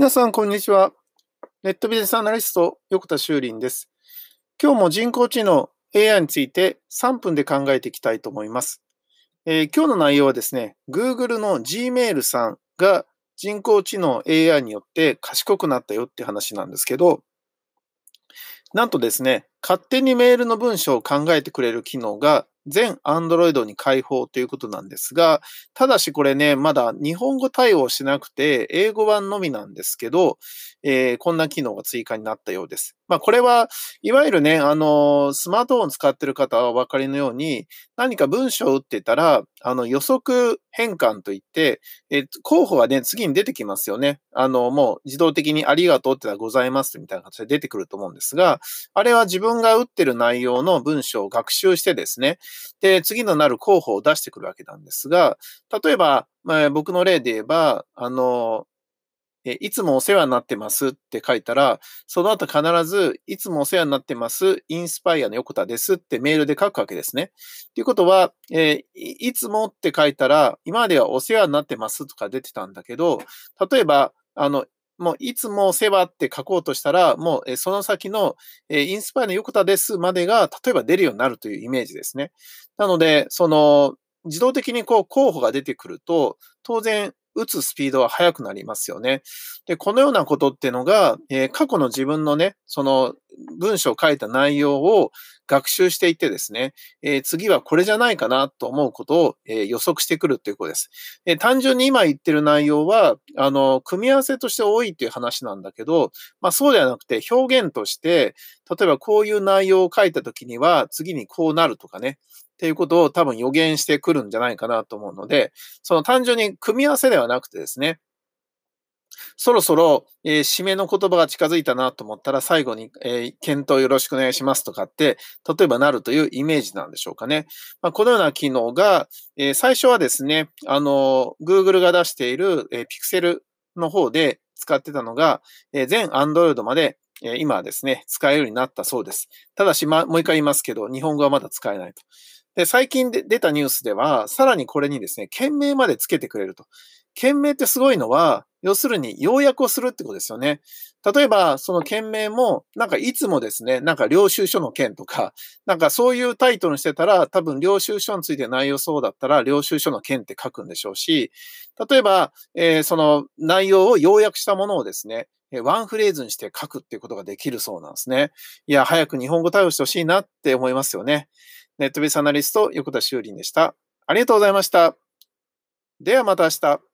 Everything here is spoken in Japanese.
皆さん、こんにちは。ネットビジネスアナリスト、横田修林です。今日も人工知能 AI について3分で考えていきたいと思います。えー、今日の内容はですね、Google の Gmail さんが人工知能 AI によって賢くなったよって話なんですけど、なんとですね、勝手にメールの文章を考えてくれる機能が全 Android に開放ということなんですが、ただしこれね、まだ日本語対応しなくて、英語版のみなんですけど、えー、こんな機能が追加になったようです。まあこれは、いわゆるね、あの、スマートフォン使ってる方はお分かりのように、何か文章を打ってたら、あの、予測変換といって、えー、候補がね、次に出てきますよね。あの、もう自動的にありがとうってのはございますみたいな形で出てくると思うんですが、あれは自分が打ってる内容の文章を学習してですね、で、次のなる候補を出してくるわけなんですが、例えば、まあ、僕の例で言えば、あの、え、いつもお世話になってますって書いたら、その後必ず、いつもお世話になってます、インスパイアの横田ですってメールで書くわけですね。ということは、えー、いつもって書いたら、今まではお世話になってますとか出てたんだけど、例えば、あの、もういつも世話って書こうとしたら、もうその先のインスパイの横田ですまでが、例えば出るようになるというイメージですね。なので、その、自動的にこう候補が出てくると、当然、打つスピードは速くなりますよね。で、このようなことっていうのが、え過去の自分のね、その文章を書いた内容を学習していってですね、えー、次はこれじゃないかなと思うことを、えー、予測してくるっていうことです、えー、単純に今言ってる内容は、あの、組み合わせとして多いっていう話なんだけど、まあそうではなくて表現として、例えばこういう内容を書いた時には次にこうなるとかね、っていうことを多分予言してくるんじゃないかなと思うので、その単純に組み合わせではなくてですね、そろそろ、えー、締めの言葉が近づいたなと思ったら、最後に、えー、検討よろしくお願いしますとかって、例えばなるというイメージなんでしょうかね。まあ、このような機能が、えー、最初はですね、あの、Google が出している、えー、Pixel の方で使ってたのが、えー、全 Android まで、えー、今はですね、使えるようになったそうです。ただし、ま、もう一回言いますけど、日本語はまだ使えないと。で、最近で出たニュースでは、さらにこれにですね、件名までつけてくれると。件名ってすごいのは、要するに、要約をするってことですよね。例えば、その件名も、なんかいつもですね、なんか領収書の件とか、なんかそういうタイトルにしてたら、多分領収書について内容そうだったら、領収書の件って書くんでしょうし、例えば、えー、その内容を要約したものをですね、ワンフレーズにして書くっていうことができるそうなんですね。いや、早く日本語対応してほしいなって思いますよね。ネットベースアナリスト、横田修林でした。ありがとうございました。ではまた明日。